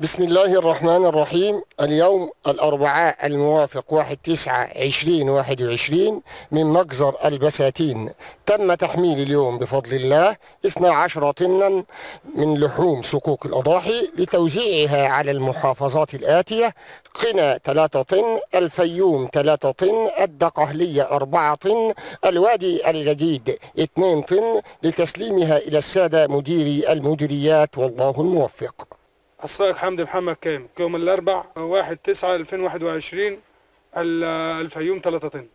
بسم الله الرحمن الرحيم اليوم الأربعاء الموافق 1 9 2021 من مجزر البساتين تم تحميل اليوم بفضل الله 12 طنا من لحوم صكوك الأضاحي لتوزيعها على المحافظات الآتية قنا 3 طن الفيوم 3 طن الدقهلية 4 طن الوادي الجديد 2 طن لتسليمها إلى السادة مديري المديريات والله الموفق السائق حمدي محمد كامل يوم الأربع 1 9 2021 الفيوم 3 طن